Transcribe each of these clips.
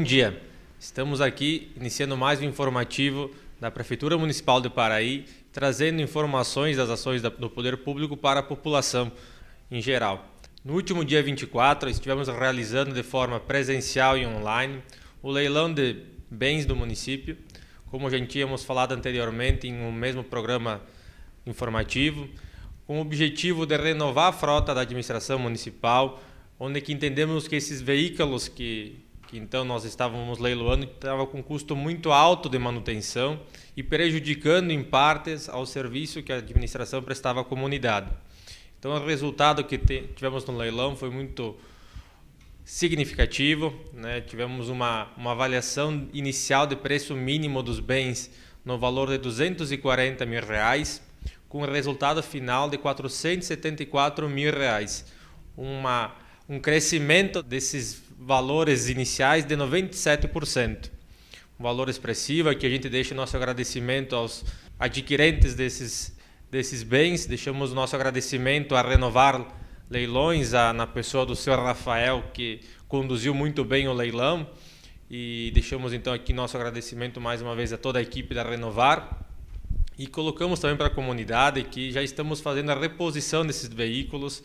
bom dia. Estamos aqui iniciando mais um informativo da Prefeitura Municipal de Paraí, trazendo informações das ações do poder público para a população em geral. No último dia 24, estivemos realizando de forma presencial e online o leilão de bens do município. Como já tínhamos falado anteriormente em um mesmo programa informativo, com o objetivo de renovar a frota da administração municipal, onde que entendemos que esses veículos que que então nós estávamos leiloando, estava com um custo muito alto de manutenção e prejudicando em partes ao serviço que a administração prestava à comunidade. Então o resultado que tivemos no leilão foi muito significativo, né? tivemos uma, uma avaliação inicial de preço mínimo dos bens no valor de 240 mil reais, com o resultado final de 474 mil reais, uma um crescimento desses valores iniciais de 97%. Um valor expressivo é que a gente deixa o nosso agradecimento aos adquirentes desses, desses bens, deixamos o nosso agradecimento a renovar leilões, a, na pessoa do senhor Rafael, que conduziu muito bem o leilão. E deixamos então aqui nosso agradecimento mais uma vez a toda a equipe da Renovar. E colocamos também para a comunidade que já estamos fazendo a reposição desses veículos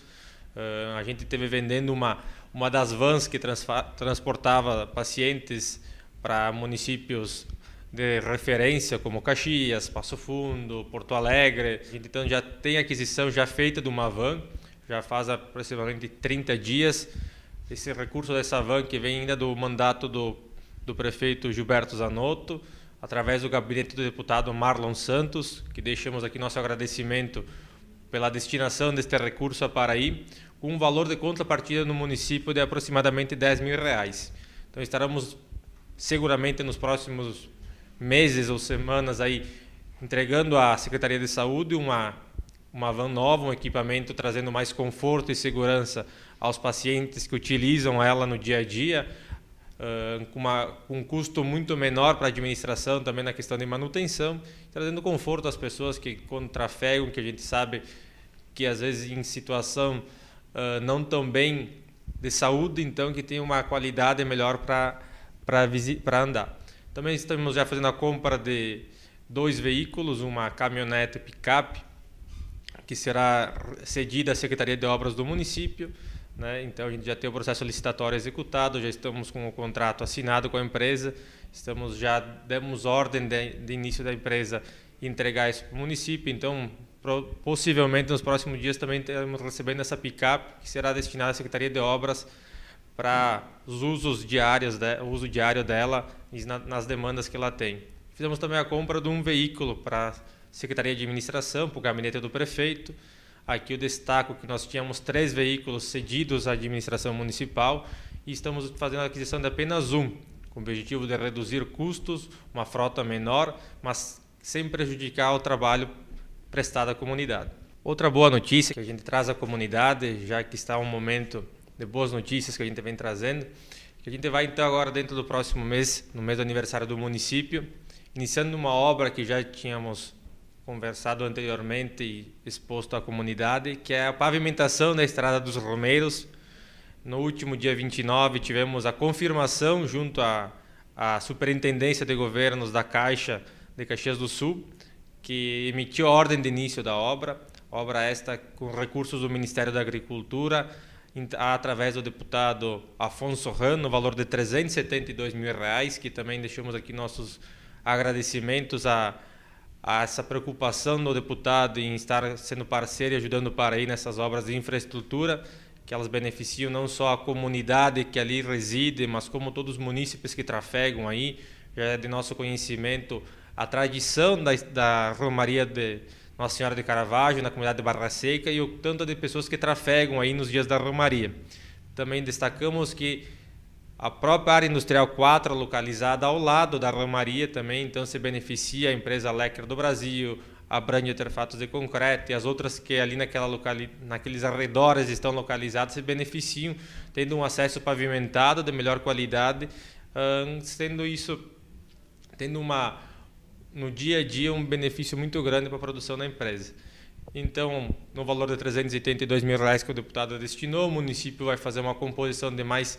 Uh, a gente teve vendendo uma, uma das vans que transportava pacientes para municípios de referência como Caxias, Passo Fundo, Porto Alegre. A gente então já tem aquisição já feita de uma van, já faz aproximadamente 30 dias. Esse recurso dessa van que vem ainda do mandato do, do prefeito Gilberto Zanotto, através do gabinete do deputado Marlon Santos, que deixamos aqui nosso agradecimento pela destinação deste recurso a Paraí, com um valor de contrapartida no município de aproximadamente 10 mil reais. Então estaremos seguramente nos próximos meses ou semanas aí entregando à Secretaria de Saúde uma uma van nova, um equipamento trazendo mais conforto e segurança aos pacientes que utilizam ela no dia a dia, com, uma, com um custo muito menor para a administração, também na questão de manutenção, trazendo conforto às pessoas que quando trafegam, que a gente sabe que às vezes em situação uh, não tão bem de saúde, então que tem uma qualidade melhor para andar. Também estamos já fazendo a compra de dois veículos, uma caminhonete picape, que será cedida à Secretaria de Obras do município. Né? Então a gente já tem o processo licitatório executado, já estamos com o contrato assinado com a empresa, estamos já demos ordem de, de início da empresa entregar isso para o município. Então Possivelmente nos próximos dias também estaremos recebendo essa picape que será destinada à Secretaria de Obras para os usos diários, de, uso diário dela nas demandas que ela tem. Fizemos também a compra de um veículo para a Secretaria de Administração, para o gabinete do prefeito. Aqui eu destaco que nós tínhamos três veículos cedidos à administração municipal e estamos fazendo a aquisição de apenas um, com o objetivo de reduzir custos, uma frota menor, mas sem prejudicar o trabalho prestada à comunidade. Outra boa notícia que a gente traz à comunidade, já que está um momento de boas notícias que a gente vem trazendo, que a gente vai então agora dentro do próximo mês, no mês do aniversário do município, iniciando uma obra que já tínhamos conversado anteriormente e exposto à comunidade, que é a pavimentação da Estrada dos Romeiros. No último dia 29 tivemos a confirmação junto à, à Superintendência de Governos da Caixa de Caxias do Sul que emitiu a ordem de início da obra, obra esta com recursos do Ministério da Agricultura, através do deputado Afonso Ran, no valor de 372 mil reais, que também deixamos aqui nossos agradecimentos a, a essa preocupação do deputado em estar sendo parceiro e ajudando para aí nessas obras de infraestrutura, que elas beneficiam não só a comunidade que ali reside, mas como todos os munícipes que trafegam aí, já é de nosso conhecimento a tradição da, da Romaria de Nossa Senhora de Caravaggio na comunidade de Barra Seca e o tanto de pessoas que trafegam aí nos dias da Romaria. Também destacamos que a própria área industrial 4, localizada ao lado da Romaria, também então se beneficia a empresa Lecker do Brasil, a Brand Interfatos de Concreto e as outras que ali naquela locali naqueles arredores estão localizadas se beneficiam, tendo um acesso pavimentado de melhor qualidade, hum, sendo isso tendo uma no dia a dia um benefício muito grande para a produção da empresa. Então, no valor de 382 mil reais que o deputado destinou, o município vai fazer uma composição de mais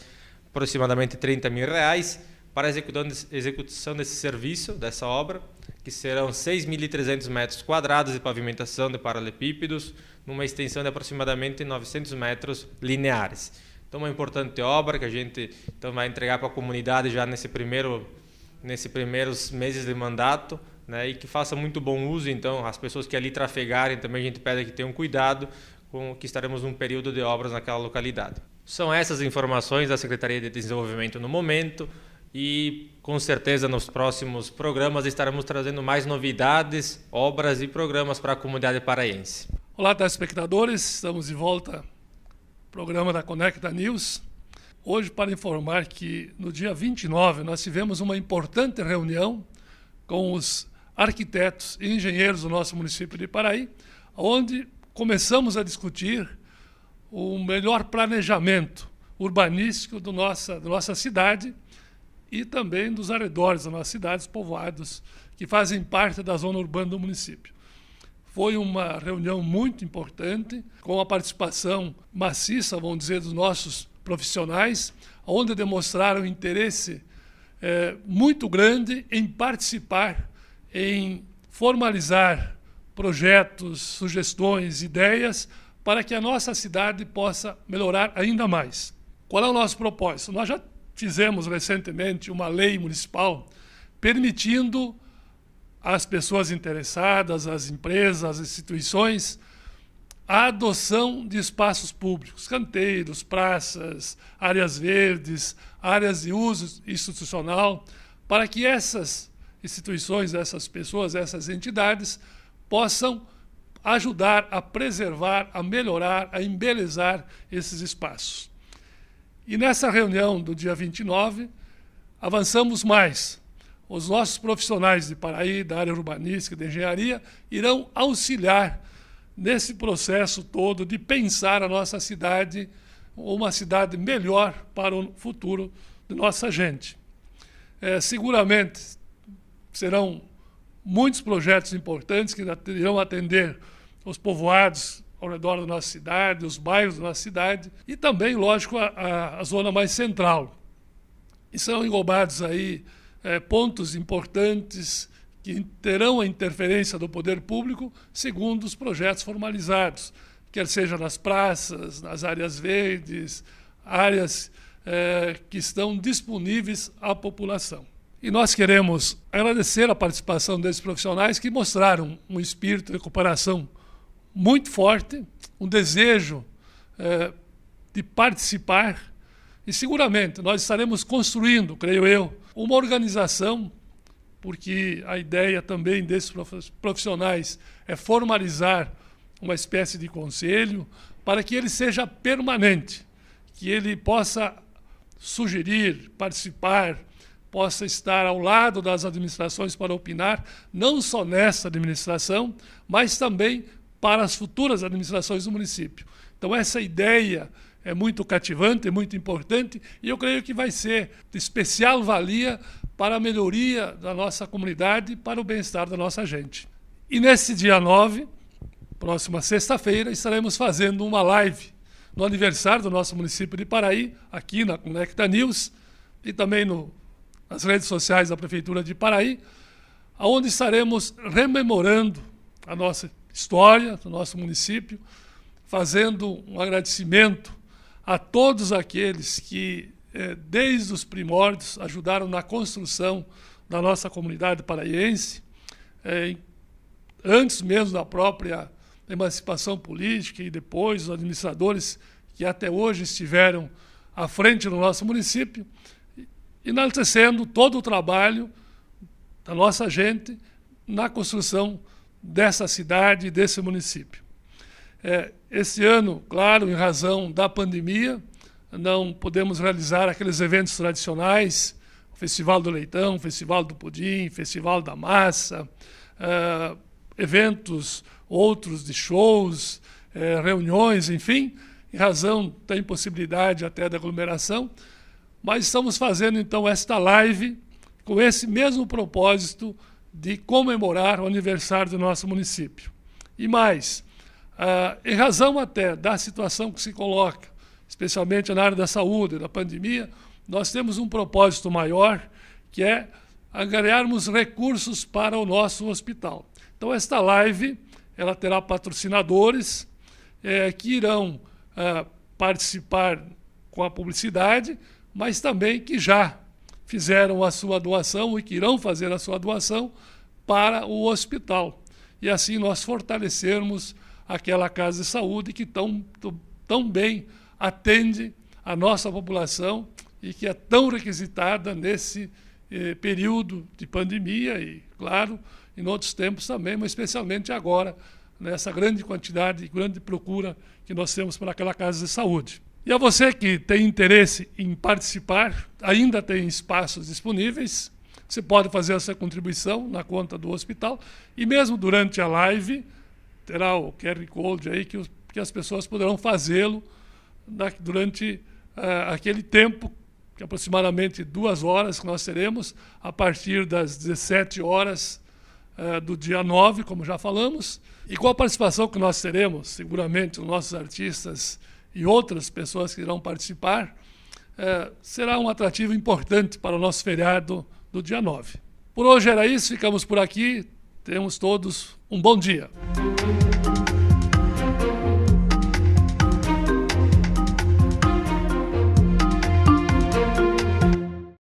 aproximadamente 30 mil reais para a execução desse serviço, dessa obra, que serão 6.300 metros quadrados de pavimentação de paralelepípedos numa extensão de aproximadamente 900 metros lineares. Então, é uma importante obra que a gente então, vai entregar para a comunidade já nesse primeiro nesses primeiros meses de mandato, né, e que faça muito bom uso. Então, as pessoas que ali trafegarem também a gente pede que tenham cuidado com que estaremos num período de obras naquela localidade. São essas informações da Secretaria de Desenvolvimento no momento e com certeza nos próximos programas estaremos trazendo mais novidades, obras e programas para a comunidade paraense. Olá, telespectadores, estamos de volta. Programa da Conecta News hoje para informar que no dia 29 nós tivemos uma importante reunião com os arquitetos e engenheiros do nosso município de Paraí, onde começamos a discutir o melhor planejamento urbanístico do nossa, da nossa cidade e também dos arredores das nossas cidades povoados que fazem parte da zona urbana do município. Foi uma reunião muito importante, com a participação maciça, vamos dizer, dos nossos profissionais, onde demonstraram interesse é, muito grande em participar, em formalizar projetos, sugestões, ideias, para que a nossa cidade possa melhorar ainda mais. Qual é o nosso propósito? Nós já fizemos recentemente uma lei municipal permitindo às pessoas interessadas, às empresas, às instituições, a adoção de espaços públicos, canteiros, praças, áreas verdes, áreas de uso institucional, para que essas instituições, essas pessoas, essas entidades possam ajudar a preservar, a melhorar, a embelezar esses espaços. E nessa reunião do dia 29, avançamos mais. Os nossos profissionais de Paraí, da área urbanística, de engenharia, irão auxiliar nesse processo todo de pensar a nossa cidade uma cidade melhor para o futuro de nossa gente. É, seguramente serão muitos projetos importantes que irão atender os povoados ao redor da nossa cidade, os bairros da nossa cidade e também, lógico, a, a, zona mais central. E são englobados aí é, pontos importantes que terão a interferência do poder público segundo os projetos formalizados, quer seja nas praças, nas áreas verdes, áreas eh, que estão disponíveis à população. E nós queremos agradecer a participação desses profissionais que mostraram um espírito de cooperação muito forte, um desejo eh, de participar. E seguramente nós estaremos construindo, creio eu, uma organização porque a ideia também desses profissionais é formalizar uma espécie de conselho para que ele seja permanente, que ele possa sugerir, participar, possa estar ao lado das administrações para opinar, não só nessa administração, mas também para as futuras administrações do município. Então, essa ideia é muito cativante, é muito importante, e eu creio que vai ser de especial valia para a melhoria da nossa comunidade, para o bem-estar da nossa gente. E nesse dia 9, próxima sexta-feira, estaremos fazendo uma live no aniversário do nosso município de Paraí, aqui na Conecta News e também no, nas redes sociais da Prefeitura de Paraí, onde estaremos rememorando a nossa história, do nosso município, fazendo um agradecimento a todos aqueles que é, desde os primórdios, ajudaram na construção da nossa comunidade paraiense, é, antes mesmo da própria emancipação política e depois os administradores que até hoje estiveram à frente do nosso município, enaltecendo todo o trabalho da nossa gente na construção dessa cidade e desse município. É, esse ano, claro, em razão da pandemia, não podemos realizar aqueles eventos tradicionais, o Festival do Leitão, o Festival do Pudim, o Festival da Massa, uh, eventos outros de shows, uh, reuniões, enfim, em razão da impossibilidade até da aglomeração, mas estamos fazendo então esta live com esse mesmo propósito de comemorar o aniversário do nosso município. E mais, uh, em razão até da situação que se coloca especialmente na área da saúde, da pandemia, nós temos um propósito maior, que é angariarmos recursos para o nosso hospital. Então, esta live ela terá patrocinadores é, que irão é, participar com a publicidade, mas também que já fizeram a sua doação e que irão fazer a sua doação para o hospital. E assim nós fortalecermos aquela casa de saúde que tão, tão bem atende a nossa população e que é tão requisitada nesse eh, período de pandemia e, claro, em outros tempos também, mas especialmente agora, nessa grande quantidade e grande procura que nós temos para aquela casa de saúde. E a você que tem interesse em participar, ainda tem espaços disponíveis, você pode fazer essa contribuição na conta do hospital e mesmo durante a live terá o QR Code aí que, que as pessoas poderão fazê-lo durante uh, aquele tempo, aproximadamente duas horas que nós teremos, a partir das 17 horas uh, do dia 9, como já falamos, e com a participação que nós teremos, seguramente, os nossos artistas e outras pessoas que irão participar, uh, será um atrativo importante para o nosso feriado do dia 9. Por hoje era isso, ficamos por aqui. Temos todos um bom dia.